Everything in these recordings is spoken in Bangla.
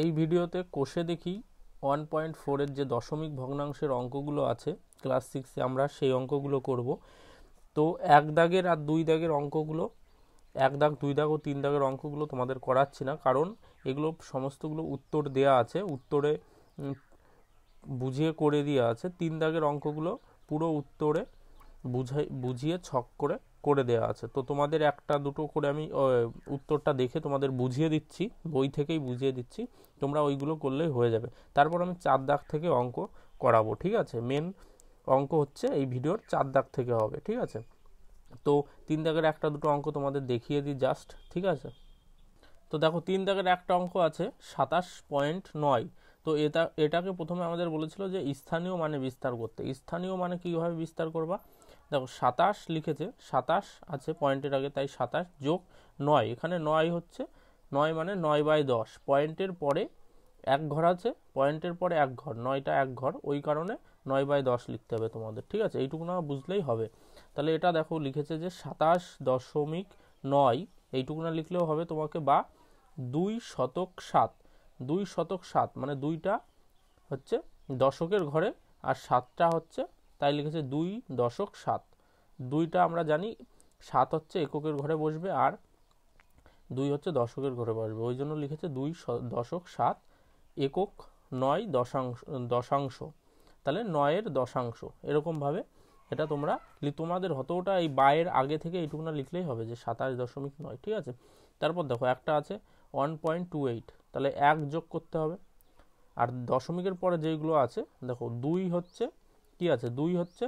এই ভিডিওতে কোষে দেখি ওয়ান পয়েন্ট ফোরের যে দশমিক ভগ্নাংশের অঙ্কগুলো আছে ক্লাস সিক্সে আমরা সেই অঙ্কগুলো করব তো এক দাগের আর দুই দাগের অঙ্কগুলো এক দাগ দুই দাগ ও তিন দাগের অঙ্কগুলো তোমাদের করাচ্ছি না কারণ এগুলো সমস্তগুলো উত্তর দেয়া আছে উত্তরে বুঝিয়ে করে দেওয়া আছে তিন দাগের অঙ্কগুলো পুরো উত্তরে বুঝাই বুঝিয়ে ছক করে করে দেওয়া আছে তো তোমাদের একটা দুটো করে আমি উত্তরটা দেখে তোমাদের বুঝিয়ে দিচ্ছি বই থেকেই বুঝিয়ে দিচ্ছি তোমরা ওইগুলো করলেই হয়ে যাবে তারপর আমি চার দাগ থেকে অঙ্ক করাবো ঠিক আছে মেন অঙ্ক হচ্ছে এই ভিডিওর চার দাগ থেকে হবে ঠিক আছে তো তিন দাগের একটা দুটো অঙ্ক তোমাদের দেখিয়ে দিই জাস্ট ঠিক আছে তো দেখো তিন দাগের একটা অঙ্ক আছে সাতাশ পয়েন্ট নয় তো এটা এটাকে প্রথমে আমাদের বলেছিল যে স্থানীয় মানে বিস্তার করতে স্থানীয় মানে কীভাবে বিস্তার করবা দেখো সাতাশ লিখেছে সাতাশ আছে পয়েন্টের আগে তাই সাতাশ যোগ নয় এখানে নয় হচ্ছে নয় মানে নয় বাই দশ পয়েন্টের পরে এক ঘর আছে পয়েন্টের পরে এক ঘর নয়টা এক ঘর ওই কারণে নয় বাই দশ লিখতে হবে তোমাদের ঠিক আছে এইটুকু না বুঝলেই হবে তাহলে এটা দেখো লিখেছে যে সাতাশ দশমিক নয় এইটুকু না লিখলেও হবে তোমাকে বা দুই শতক সাত দুই শতক সাত মানে দুইটা হচ্ছে দশকের ঘরে আর সাতটা হচ্ছে তাই লিখেছে দুই দশক সাত দুইটা আমরা জানি সাত হচ্ছে এককের ঘরে বসবে আর দুই হচ্ছে দশকের ঘরে বসবে ওই জন্য লিখেছে দুই দশক সাত একক নয় দশাংশ দশাংশ তাহলে নয়ের দশাংশ এরকমভাবে এটা তোমরা তোমাদের ওটা এই বায়ের আগে থেকে না লিখলেই হবে যে সাতাশ দশমিক নয় ঠিক আছে তারপর দেখো একটা আছে ওয়ান পয়েন্ট টু এইট তাহলে এক যোগ করতে হবে আর দশমিকের পরে যেইগুলো আছে দেখো দুই হচ্ছে কি আছে দুই হচ্ছে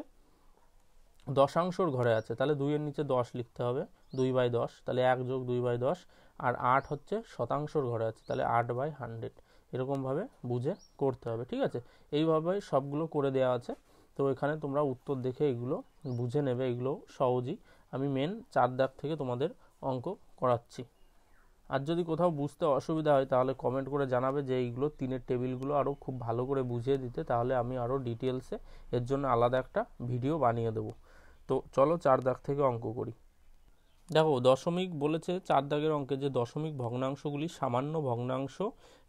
দশাংশর ঘরে আছে তাহলে দুইয়ের নিচে দশ লিখতে হবে দুই বাই দশ তাহলে এক যোগ দুই বাই দশ আর আট হচ্ছে শতাংশর ঘরে আছে তাহলে আট বাই হান্ড্রেড এরকমভাবে বুঝে করতে হবে ঠিক আছে এইভাবে সবগুলো করে দেওয়া আছে তো এখানে তোমরা উত্তর দেখে এগুলো বুঝে নেবে এগুলো সহজই আমি মেন চার দাগ থেকে তোমাদের অঙ্ক করাচ্ছি আর যদি কোথাও বুঝতে অসুবিধা হয় তাহলে কমেন্ট করে জানাবে যে এইগুলো তিনের টেবিলগুলো আরও খুব ভালো করে বুঝিয়ে দিতে তাহলে আমি আরও ডিটেলসে এর জন্য আলাদা একটা ভিডিও বানিয়ে দেব তো চলো চার দাগ থেকে অঙ্ক করি দেখো দশমিক বলেছে চার দাগের অঙ্কে যে দশমিক ভগ্নাংশগুলি সামান্য ভগ্নাংশ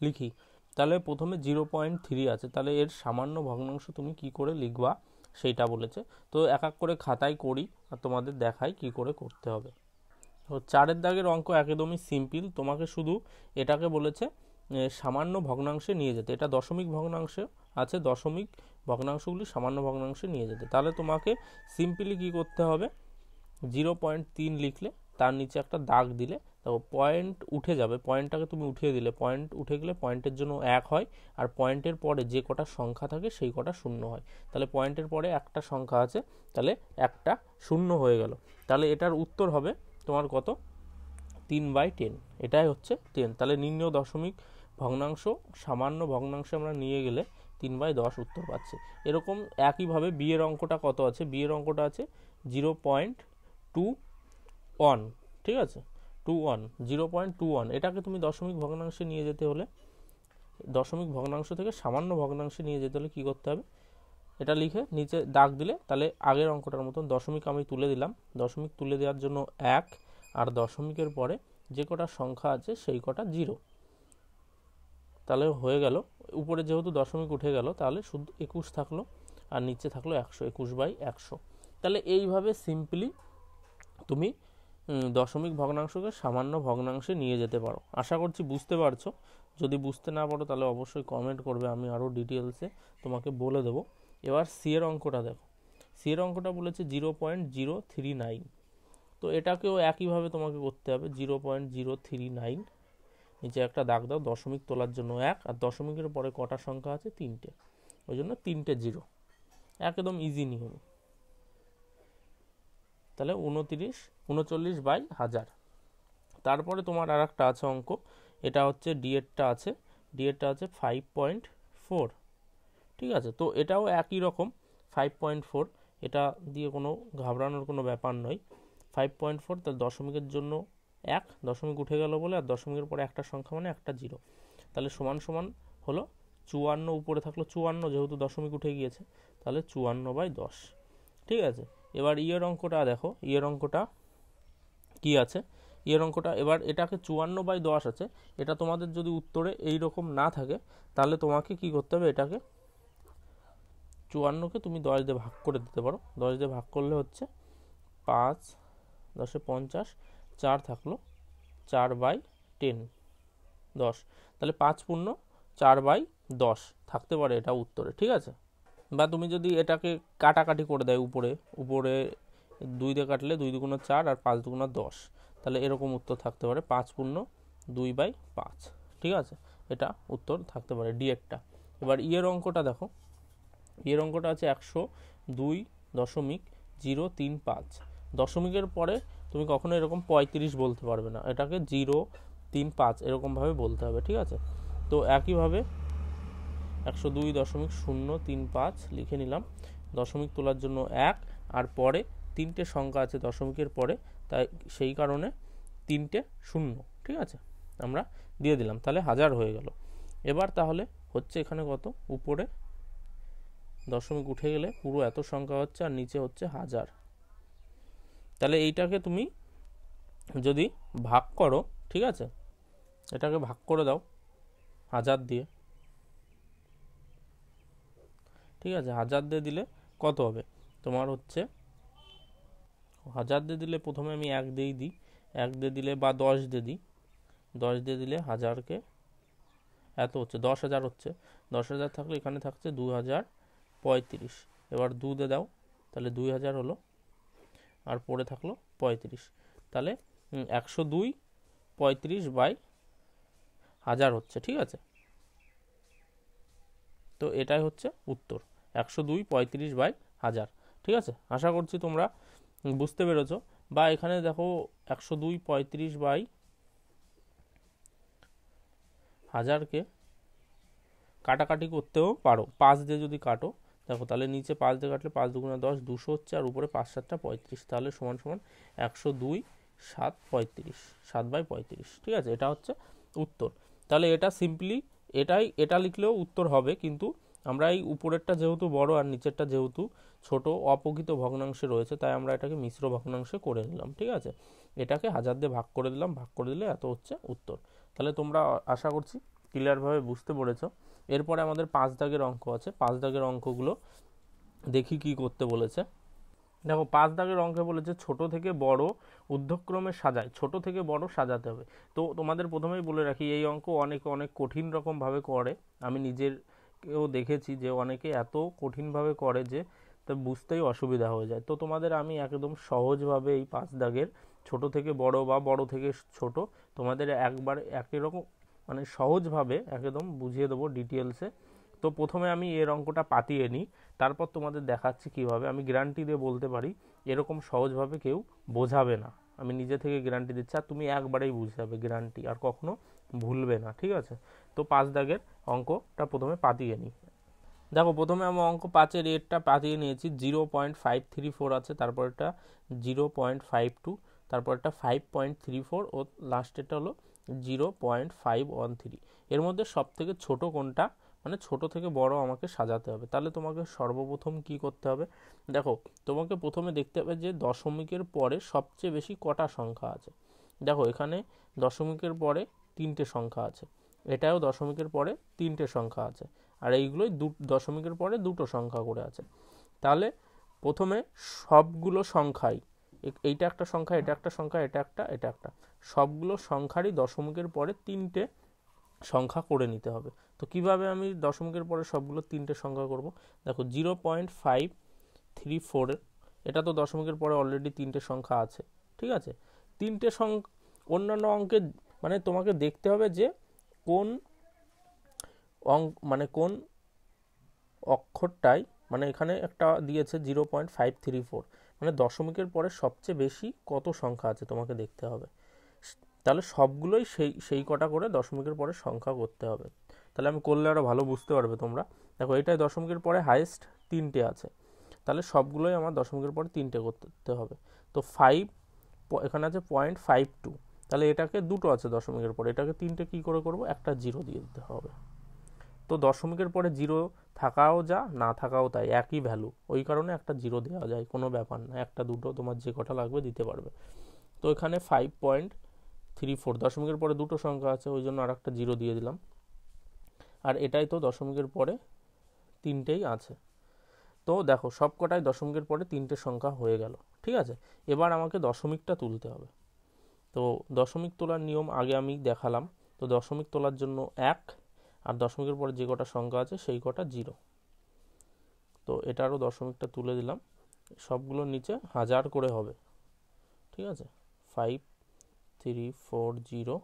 লিখি তাহলে প্রথমে জিরো পয়েন্ট থ্রি আছে তাহলে এর সামান্য ভগ্নাংশ তুমি কি করে লিখবা সেইটা বলেছে তো এক এক করে খাতায় করি আর তোমাদের দেখাই কি করে করতে হবে তো চারের দাগের অঙ্ক একদমই সিম্পল তোমাকে শুধু এটাকে বলেছে সামান্য ভগ্নাংশে নিয়ে যেতে এটা দশমিক ভগ্নাংশে আছে দশমিক ভগ্নাংশগুলি সামান্য ভগ্নাংশে নিয়ে যেতে তাহলে তোমাকে সিম্পলি কি করতে হবে জিরো পয়েন্ট তিন লিখলে তার নিচে একটা দাগ দিলে তারপর পয়েন্ট উঠে যাবে পয়েন্টটাকে তুমি উঠিয়ে দিলে পয়েন্ট উঠে গেলে পয়েন্টের জন্য এক হয় আর পয়েন্টের পরে যে কটা সংখ্যা থাকে সেই কটা শূন্য হয় তাহলে পয়েন্টের পরে একটা সংখ্যা আছে তাহলে একটা শূন্য হয়ে গেল তাহলে এটার উত্তর হবে তোমার কত তিন বাই টেন এটাই হচ্ছে টেন তাহলে নিম্ন দশমিক ভগ্নাংশ সামান্য ভগ্নাংশে আমরা নিয়ে গেলে তিন বাই দশ উত্তর পাচ্ছে এরকম একইভাবে বিয়ের অঙ্কটা কত আছে বিয়ের অঙ্কটা আছে জিরো পয়েন্ট টু ওয়ান ঠিক আছে two one zero point two one এটাকে তুমি দশমিক ভগ্নাংশে নিয়ে যেতে হলে দশমিক ভগ্নাংশ থেকে সামান্য ভগ্নাংশে নিয়ে যেতে হলে কী করতে হবে এটা লিখে নিচে দাগ দিলে তাহলে আগের অঙ্কটার মতন দশমিক আমি তুলে দিলাম দশমিক তুলে দেওয়ার জন্য এক আর দশমিকের পরে যে কটা সংখ্যা আছে সেই কটা জিরো তাহলে হয়ে গেল উপরে যেহেতু দশমিক উঠে গেল তাহলে শুধু একুশ থাকলো আর নিচে থাকলো একশো একুশ বাই একশো তাহলে এইভাবে সিম্পলি তুমি দশমিক ভগ্নাংশকে সামান্য ভগ্নাংশে নিয়ে যেতে পারো আশা করছি বুঝতে পারছো যদি বুঝতে না পারো তাহলে অবশ্যই কমেন্ট করবে আমি আরও ডিটেলসে তোমাকে বলে দেবো এবার সি এর অঙ্কটা দেখো সি এর অঙ্কটা বলেছে zero point zero three nine তো এটাকেও একইভাবে তোমাকে করতে হবে zero point zero three nine নিচে একটা দাগ দাও দশমিক তোলার জন্য এক আর দশমিকের পরে কটা সংখ্যা আছে তিনটে ওই জন্য তিনটে জিরো একদম ইজি নিয়ম তাহলে উনতিরিশ উনচল্লিশ বাই হাজার তারপরে তোমার আর একটা আছে অঙ্ক এটা হচ্ছে ডিএডটা আছে ডিএডটা আছে ফাইভ পয়েন্ট ফোর ঠিক আছে তো এটাও একই রকম ফাইভ পয়েন্ট ফোর এটা দিয়ে কোনো ঘাবড়ানোর কোনো ব্যাপার নয় ফাইভ পয়েন্ট ফোর তার দশমিকের জন্য এক দশমিক উঠে গেল বলে আর দশমিকের পরে একটা সংখ্যা মানে একটা জিরো তাহলে সমান সমান হলো চুয়ান্ন উপরে থাকলো চুয়ান্ন যেহেতু দশমিক উঠে গিয়েছে তাহলে চুয়ান্ন বাই দশ ঠিক আছে এবার ইয়ের অঙ্কটা দেখো ইয়ের অঙ্কটা কি আছে ইয়ের অঙ্কটা এবার এটাকে চুয়ান্ন বাই দশ আছে এটা তোমাদের যদি উত্তরে এই রকম না থাকে তাহলে তোমাকে কি করতে হবে এটাকে চুয়ান্নকে তুমি দশ দিয়ে ভাগ করে দিতে পারো দশ দিয়ে ভাগ করলে হচ্ছে পাঁচ দশে পঞ্চাশ চার থাকলো চার বাই টেন দশ তাহলে পাঁচ পূর্ণ চার বাই দশ থাকতে পারে এটা উত্তরে ঠিক আছে বা তুমি যদি এটাকে কাটাকাটি করে দেয় উপরে উপরে দুই দিয়ে কাটলে দুই দুগুণা চার আর পাঁচ দুগুণা দশ তাহলে এরকম উত্তর থাকতে পারে পাঁচ পূর্ণ দুই বাই পাঁচ ঠিক আছে এটা উত্তর থাকতে পারে ডি এবার ইয়ের অঙ্কটা দেখো এর অঙ্কটা আছে একশো দুই দশমিক জিরো তিন পাঁচ দশমিকের পরে তুমি কখনো এরকম পঁয়ত্রিশ বলতে পারবে না এটাকে জিরো তিন পাঁচ এরকমভাবে বলতে হবে ঠিক আছে তো একইভাবে একশো দুই দশমিক শূন্য তিন পাঁচ লিখে নিলাম দশমিক তোলার জন্য এক আর পরে তিনটে সংখ্যা আছে দশমিকের পরে তাই সেই কারণে তিনটে শূন্য ঠিক আছে আমরা দিয়ে দিলাম তাহলে হাজার হয়ে গেল এবার তাহলে হচ্ছে এখানে কত উপরে দশমিক উঠে গেলে পুরো এত সংখ্যা হচ্ছে আর নিচে হচ্ছে হাজার তাহলে এইটাকে তুমি যদি ভাগ করো ঠিক আছে এটাকে ভাগ করে দাও হাজার দিয়ে ঠিক আছে হাজার দিয়ে দিলে কত হবে তোমার হচ্ছে হাজার দিয়ে দিলে প্রথমে আমি এক দিয়েই দিই এক দিয়ে দিলে বা দশ দিয়ে দিই দশ দিয়ে দিলে হাজারকে এত হচ্ছে দশ হাজার হচ্ছে দশ হাজার থাকলে এখানে থাকছে দু হাজার পঁয়ত্রিশ এবার দুধে দাও তাহলে দুই হাজার হলো আর পড়ে থাকলো পঁয়ত্রিশ তাহলে একশো দুই পঁয়ত্রিশ বাই হাজার হচ্ছে ঠিক আছে তো এটাই হচ্ছে উত্তর একশো দুই পঁয়ত্রিশ বাই হাজার ঠিক আছে আশা করছি তোমরা বুঝতে পেরেছো বা এখানে দেখো একশো দুই পঁয়ত্রিশ বাই হাজারকে কাটাকাটি করতেও পারো পাঁচ দিয়ে যদি কাটো দেখো তাহলে নিচে পাঁচ দিয়ে কাটলে পাঁচ দুগুণা দশ দুশো হচ্ছে আর উপরে পাঁচ সাতটা পঁয়ত্রিশ তাহলে সমান সমান একশো দুই সাত পঁয়ত্রিশ সাত বাই পঁয়ত্রিশ ঠিক আছে এটা হচ্ছে উত্তর তাহলে এটা সিম্পলি এটাই এটা লিখলেও উত্তর হবে কিন্তু আমরা এই উপরেরটা যেহেতু বড় আর নিচেরটা যেহেতু ছোট অপকৃত ভগ্নাংশে রয়েছে তাই আমরা এটাকে মিশ্র ভগ্নাংশে করে নিলাম ঠিক আছে এটাকে হাজার দিয়ে ভাগ করে দিলাম ভাগ করে দিলে এত হচ্ছে উত্তর তাহলে তোমরা আশা করছি ক্লিয়ারভাবে বুঝতে পেরেছো এরপরে আমাদের পাঁচ দাগের অঙ্ক আছে পাঁচ দাগের অঙ্কগুলো দেখি কি করতে বলেছে দেখো পাঁচ দাগের অঙ্কে বলেছে ছোট থেকে বড় উদ্ধক্রমে সাজায় ছোট থেকে বড় সাজাতে হবে তো তোমাদের প্রথমেই বলে রাখি এই অঙ্ক অনেকে অনেক কঠিন রকমভাবে করে আমি নিজের কেউ দেখেছি যে অনেকে এত কঠিনভাবে করে যে তা বুঝতেই অসুবিধা হয়ে যায় তো তোমাদের আমি একদম সহজভাবে এই পাঁচ দাগের ছোট থেকে বড় বা বড় থেকে ছোট তোমাদের একবার একই রকম মানে সহজভাবে একদম বুঝিয়ে দেবো ডিটেলসে তো প্রথমে আমি এর অঙ্কটা পাতিয়ে নিই তারপর তোমাদের দেখাচ্ছি কিভাবে আমি গ্যারান্টি দিয়ে বলতে পারি এরকম সহজভাবে কেউ বোঝাবে না আমি নিজে থেকে গ্যারান্টি দিচ্ছি আর তুমি একবারেই বুঝতে যাবে গ্যারান্টি আর কখনো ভুলবে না ঠিক আছে তো পাঁচ দাগের অঙ্কটা প্রথমে পাতিয়ে নিই দেখো প্রথমে আমি অঙ্ক পাঁচের রেটটা পাতিয়ে নিয়েছি zero point five three four আছে তারপরটা জিরো পয়েন্ট ফাইভ টু তারপরটা ফাইভ পয়েন্ট থ্রি ফোর ও লাস্টেরটা হলো zero point five one three এর মধ্যে সব থেকে ছোটো কোনটা মানে ছোট থেকে বড় আমাকে সাজাতে হবে তাহলে তোমাকে সর্বপ্রথম কি করতে হবে দেখো তোমাকে প্রথমে দেখতে হবে যে দশমিকের পরে সবচেয়ে বেশি কটা সংখ্যা আছে দেখো এখানে দশমিকের পরে তিনটে সংখ্যা আছে এটাও দশমিকের পরে তিনটে সংখ্যা আছে আর এইগুলোই দু দশমিকের পরে দুটো সংখ্যা করে আছে তাহলে প্রথমে সবগুলো সংখ্যাই এইটা একটা সংখ্যা এটা একটা সংখ্যা এটা একটা এটা একটা সবগুলো সংখ্যারই দশমিকের পরে তিনটে সংখ্যা করে নিতে হবে তো কিভাবে আমি দশমিকের পরে সবগুলো তিনটে সংখ্যা করব দেখো জিরো পয়েন্ট ফাইভ থ্রি ফোরের এটা তো দশমিকের পরে অলরেডি তিনটে সংখ্যা আছে ঠিক আছে তিনটে সংখ্যা অন্যান্য অঙ্কে মানে তোমাকে দেখতে হবে যে কোন অঙ্ক মানে কোন অক্ষরটাই মানে এখানে একটা দিয়েছে zero point five three four মানে দশমিকের পরে সবচেয়ে বেশি কত সংখ্যা আছে তোমাকে দেখতে হবে তাহলে সবগুলোই সেই সেই কটা করে দশমিকের পরে সংখ্যা করতে হবে তাহলে আমি করলে আরও ভালো বুঝতে পারবে তোমরা দেখো এটাই দশমিকের পরে হাইয়েস্ট তিনটে আছে তাহলে সবগুলোই আমার দশমিকের পরে তিনটে করতে হবে তো ফাইভ এখানে আছে পয়েন্ট ফাইভ টু তাহলে এটাকে দুটো আছে দশমিকের পরে এটাকে তিনটে কি করে করব একটা জিরো দিয়ে দিতে হবে তো দশমিকের পরে জিরো থাকাও যা না থাকাও তাই একই ভ্যালু ওই কারণে একটা জিরো দেওয়া যায় কোনো ব্যাপার না একটা দুটো তোমার যে কটা লাগবে দিতে পারবে তো এখানে ফাইভ পয়েন্ট থ্রি ফোর দশমিকের পরে দুটো সংখ্যা আছে ওই জন্য আর একটা জিরো দিয়ে দিলাম আর এটাই তো দশমিকের পরে তিনটেই আছে তো দেখো সব কটাই দশমিকের পরে তিনটে সংখ্যা হয়ে গেল ঠিক আছে এবার আমাকে দশমিকটা তুলতে হবে তো দশমিক তোলার নিয়ম আগে আমি দেখালাম তো দশমিক তোলার জন্য এক আর দশমিকের পরে যে কটা সংখ্যা আছে সেই কটা জিরো তো এটারও দশমিকটা তুলে দিলাম সবগুলোর নিচে হাজার করে হবে ঠিক আছে five three four zero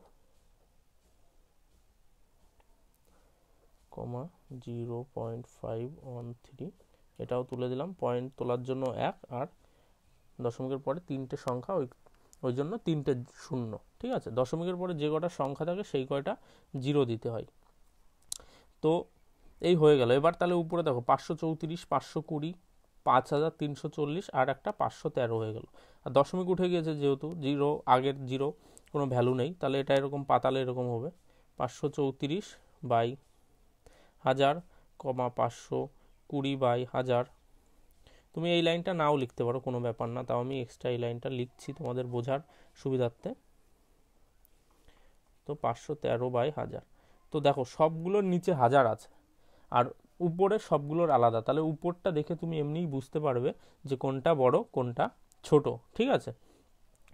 comma zero point five one three এটাও তুলে দিলাম পয়েন্ট তোলার জন্য এক আর দশমিকের পরে তিনটে সংখ্যা ওই ওই জন্য তিনটে শূন্য ঠিক আছে দশমিকের পরে যে কটা সংখ্যা থাকে সেই কয়টা জিরো দিতে হয় তো এই হয়ে গেল এবার তাহলে উপরে দেখো পাঁচশো চৌত্রিশ পাঁচশো কুড়ি পাঁচ হাজার তিনশো চল্লিশ আর একটা পাঁচশো তেরো হয়ে গেল আর দশমিক উঠে গিয়েছে যেহেতু জিরো আগের জিরো কোনো ভ্যালু নেই তাহলে এটা এরকম পাতালে এরকম হবে পাঁচশো চৌত্রিশ বাই হাজার কমা পাঁচশো কুড়ি বাই হাজার তুমি এই লাইনটা নাও লিখতে পারো কোনো ব্যাপার না তাও আমি এক্সট্রা এই লাইনটা লিখছি তোমাদের বোঝার সুবিধার্থে তো পাঁচশো তেরো বাই হাজার তো দেখো সবগুলোর নিচে হাজার আছে আর উপরে সবগুলোর আলাদা তাহলে উপরটা দেখে তুমি এমনিই বুঝতে পারবে যে কোনটা বড় কোনটা ছোট ঠিক আছে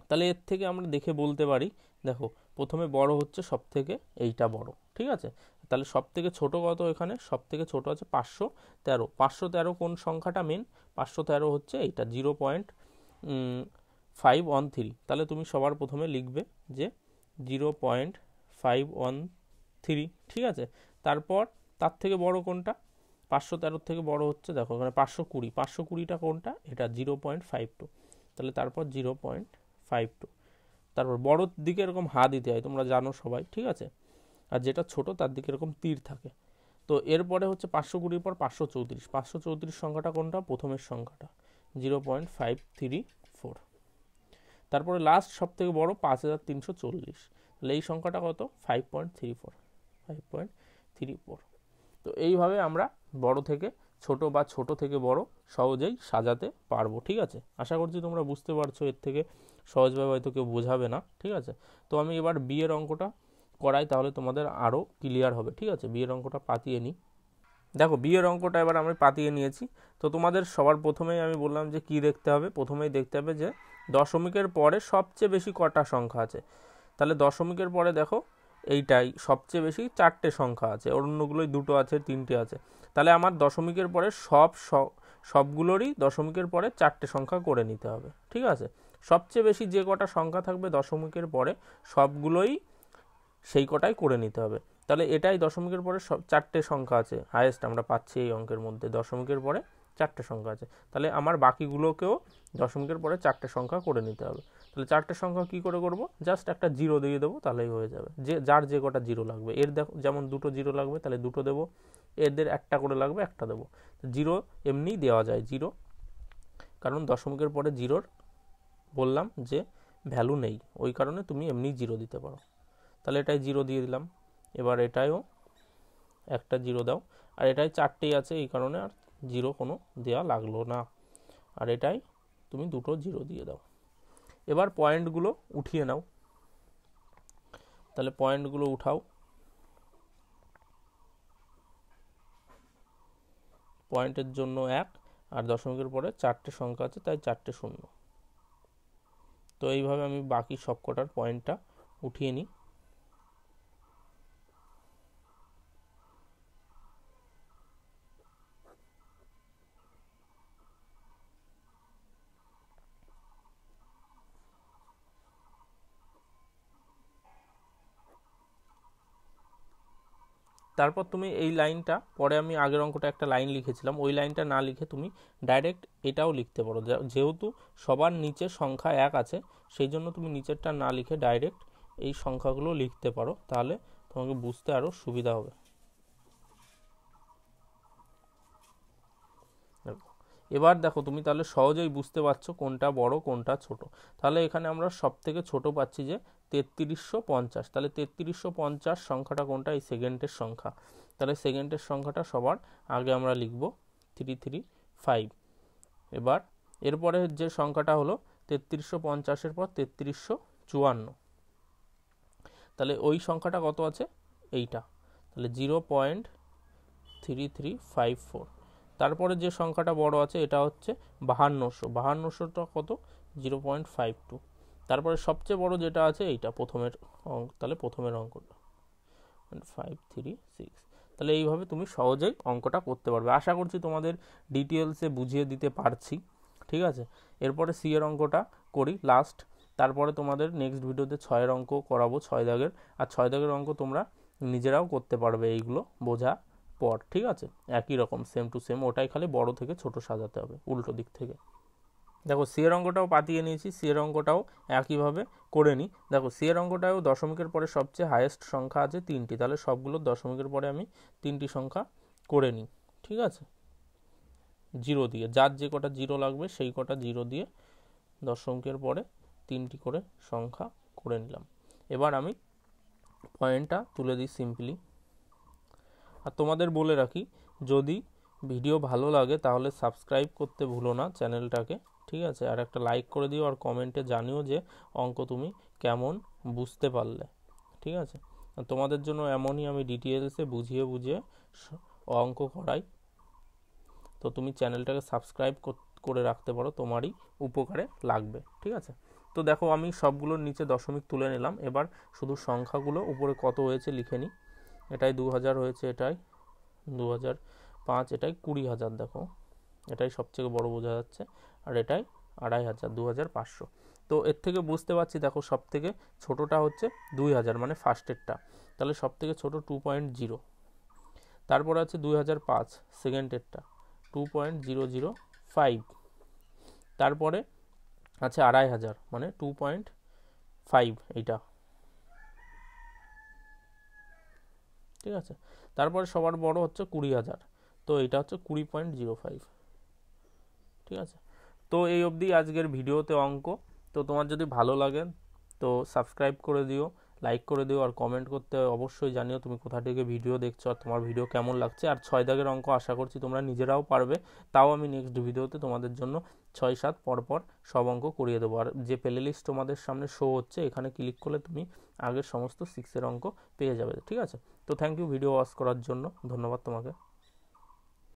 তাহলে এর থেকে আমরা দেখে বলতে পারি দেখো প্রথমে বড় হচ্ছে সব থেকে এইটা বড় ঠিক আছে তাহলে সব থেকে ছোটো কত এখানে সব থেকে ছোটো আছে পাঁচশো তেরো পাঁচশো তেরো কোন সংখ্যাটা মেন পাঁচশো তেরো হচ্ছে এইটা zero point five one three তাহলে তুমি সবার প্রথমে লিখবে যে zero point five one three ঠিক আছে তারপর তার থেকে বড় কোনটা পাঁচশো তেরোর থেকে বড় হচ্ছে দেখো এখানে পাঁচশো কুড়ি পাঁচশো কুড়িটা কোনটা এটা জিরো পয়েন্ট ফাইভ টু তাহলে তারপর জিরো পয়েন্ট ফাইভ টু তারপর বড়োর দিকে এরকম হা দিতে হয় তোমরা জানো সবাই ঠিক আছে আর যেটা ছোট তার দিকে এরকম তীর থাকে তো এরপরে হচ্ছে পাঁচশো কুড়ির পর পাঁচশো চৌত্রিশ পাঁচশো চৌত্রিশ সংখ্যাটা কোনটা প্রথমের সংখ্যাটা zero point five three four তারপরে লাস্ট সব থেকে বড়ো পাঁচ হাজার তিনশো চল্লিশ তাহলে এই সংখ্যাটা কত five point three four five point three four তো এইভাবে আমরা বড় থেকে ছোট বা ছোট থেকে বড় সহজেই সাজাতে পারবো ঠিক আছে আশা করছি তোমরা বুঝতে পারছো এর থেকে সহজভাবে হয়তো কেউ বোঝাবে না ঠিক আছে তো আমি এবার বিয়ের অঙ্কটা করাই তাহলে তোমাদের আরও ক্লিয়ার হবে ঠিক আছে বিয়ের অঙ্কটা পাতিয়ে নিই দেখো বিয়ের অঙ্কটা এবার আমি পাতিয়ে নিয়েছি তো তোমাদের সবার প্রথমেই আমি বললাম যে কি দেখতে হবে প্রথমেই দেখতে হবে যে দশমিকের পরে সবচেয়ে বেশি কটা সংখ্যা আছে তাহলে দশমিকের পরে দেখো এইটাই সবচেয়ে বেশি চারটে সংখ্যা আছে অন্যগুলোই দুটো আছে তিনটে আছে তাহলে আমার দশমিকের পরে সব সবগুলোরই দশমিকের পরে চারটে সংখ্যা করে নিতে হবে ঠিক আছে সবচেয়ে বেশি যে কটা সংখ্যা থাকবে দশমিকের পরে সবগুলোই সেই কটাই করে নিতে হবে তাহলে এটাই দশমিকের পরে সব চারটে সংখ্যা আছে হায়েস্ট আমরা পাচ্ছি এই অঙ্কের মধ্যে দশমিকের পরে চারটে সংখ্যা আছে তাহলে আমার বাকিগুলোকেও দশমিকের পরে চারটে সংখ্যা করে নিতে হবে তাহলে চারটে সংখ্যা কি করে করব জাস্ট একটা জিরো দিয়ে দেবো তাহলেই হয়ে যাবে যে যার যে কটা জিরো লাগবে এর দেখো যেমন দুটো জিরো লাগবে তাহলে দুটো দেবো এদের একটা করে লাগবে একটা দেবো জিরো এমনি দেওয়া যায় জিরো কারণ দশমিকের পরে জিরোর বললাম যে ভ্যালু নেই ওই কারণে তুমি এমনি জিরো দিতে পারো তাহলে এটাই জিরো দিয়ে দিলাম এবার এটাইও একটা জিরো দাও আর এটাই চারটেই আছে এই কারণে আর জিরো কোনো দেওয়া লাগলো না আর এটাই তুমি দুটো জিরো দিয়ে দাও এবার পয়েন্টগুলো উঠিয়ে নাও তাহলে পয়েন্টগুলো উঠাও পয়েন্টের জন্য এক আর দশমিকের পরে চারটে সংখ্যা আছে তাই চারটে শূন্য তো এইভাবে আমি বাকি সবকটার পয়েন্টটা উঠিয়ে নিই তারপর তুমি এই লাইনটা পরে আমি আগের অঙ্কটা একটা লাইন লিখেছিলাম ওই লাইনটা না লিখে তুমি ডাইরেক্ট এটাও লিখতে পারো যেহেতু সবার নিচে সংখ্যা এক আছে সেই জন্য তুমি নিচেরটা না লিখে ডাইরেক্ট এই সংখ্যাগুলো লিখতে পারো তাহলে তোমাকে বুঝতে আরও সুবিধা হবে এবার দেখো তুমি তাহলে সহজেই বুঝতে পারছো কোনটা বড় কোনটা ছোট তাহলে এখানে আমরা সব থেকে ছোট পাচ্ছি যে তেত্রিশশো পঞ্চাশ তাহলে তেত্রিশশো পঞ্চাশ সংখ্যাটা কোনটা এই সেকেন্ডের সংখ্যা তাহলে সেকেন্ডের সংখ্যাটা সবার আগে আমরা লিখব থ্রি থ্রি ফাইভ এবার এরপরে যে সংখ্যাটা হলো তেত্রিশশো পঞ্চাশের পর তেত্রিশশো চুয়ান্ন তাহলে ওই সংখ্যাটা কত আছে এইটা তাহলে zero point three three five four তারপরে যে সংখ্যাটা বড় আছে এটা হচ্ছে বাহান্নশো বাহান্নশোটা কত জিরো পয়েন্ট ফাইভ টু তারপরে সবচেয়ে বড় যেটা আছে এইটা প্রথমের অঙ্ক তাহলে প্রথমের অঙ্কটা ফাইভ থ্রি সিক্স তাহলে এইভাবে তুমি সহজেই অঙ্কটা করতে পারবে আশা করছি তোমাদের ডিটেলসে বুঝিয়ে দিতে পারছি ঠিক আছে এরপরে সি এর অঙ্কটা করি লাস্ট তারপরে তোমাদের নেক্সট ভিডিওতে ছয়ের অঙ্ক করাবো ছয় দাগের আর ছয় দাগের অঙ্ক তোমরা নিজেরাও করতে পারবে এইগুলো বোঝা পর ঠিক আছে একই রকম সেম টু সেম ওটাই খালি বড় থেকে ছোট সাজাতে হবে উল্টো দিক থেকে দেখো সি এর অঙ্কটাও পাতিয়ে নিয়েছি সি এর অঙ্কটাও একইভাবে করে নিই দেখো সি এর অঙ্কটাও দশমিকের পরে সবচেয়ে হায়েস্ট সংখ্যা আছে তিনটি তাহলে সবগুলো দশমিকের পরে আমি তিনটি সংখ্যা করে নিই ঠিক আছে জিরো দিয়ে যার যে কটা জিরো লাগবে সেই কটা জিরো দিয়ে দশমিকের পরে তিনটি করে সংখ্যা করে নিলাম এবার আমি পয়েন্টটা তুলে দিই সিম্পলি আর তোমাদের বলে রাখি যদি ভিডিও ভালো লাগে তাহলে সাবস্ক্রাইব করতে ভুলো না চ্যানেলটাকে ঠিক আছে আর একটা লাইক করে দিও আর কমেন্টে জানিও যে অঙ্ক তুমি কেমন বুঝতে পারলে ঠিক আছে তোমাদের জন্য এমনই আমি ডিটেলসে বুঝিয়ে বুঝিয়ে অঙ্ক করাই তো তুমি চ্যানেলটাকে সাবস্ক্রাইব করে রাখতে পারো তোমারই উপকারে লাগবে ঠিক আছে তো দেখো আমি সবগুলোর নিচে দশমিক তুলে নিলাম এবার শুধু সংখ্যাগুলো উপরে কত হয়েছে লিখে নিই এটাই দু হাজার হয়েছে এটাই দু হাজার পাঁচ এটাই কুড়ি হাজার দেখো এটাই সবথেকে বড় বোঝা যাচ্ছে আর এটাই আড়াই হাজার দু হাজার পাঁচশো তো এর থেকে বুঝতে পারছি দেখো সব থেকে ছোটোটা হচ্ছে দুই হাজার মানে ফার্স্টেরটা তাহলে সব থেকে ছোটো টু পয়েন্ট জিরো তারপরে আছে দুই হাজার পাঁচ সেকেন্ডেরটা two point zero zero five তারপরে আছে আড়াই হাজার মানে টু পয়েন্ট ফাইভ এইটা ঠিক আছে তারপরে সবার বড় হচ্ছে কুড়ি হাজার তো এটা হচ্ছে কুড়ি পয়েন্ট জিরো ফাইভ ঠিক আছে তো এই অবধি আজকের ভিডিওতে অঙ্ক তো তোমার যদি ভালো লাগে তো সাবস্ক্রাইব করে দিও লাইক করে দিও আর কমেন্ট করতে অবশ্যই জানিও তুমি কোথা থেকে ভিডিও দেখছো আর তোমার ভিডিও কেমন লাগছে আর ছয় দাগের অঙ্ক আশা করছি তোমরা নিজেরাও পারবে তাও আমি নেক্সট ভিডিওতে তোমাদের জন্য ছয় সাত পরপর সব অঙ্ক করিয়ে দেবো আর যে প্লে লিস্ট তোমাদের সামনে শো হচ্ছে এখানে ক্লিক করলে তুমি আগের সমস্ত সিক্সের অঙ্ক পেয়ে যাবে ঠিক আছে তো থ্যাংক ইউ ভিডিও ওয়াশ করার জন্য ধন্যবাদ তোমাকে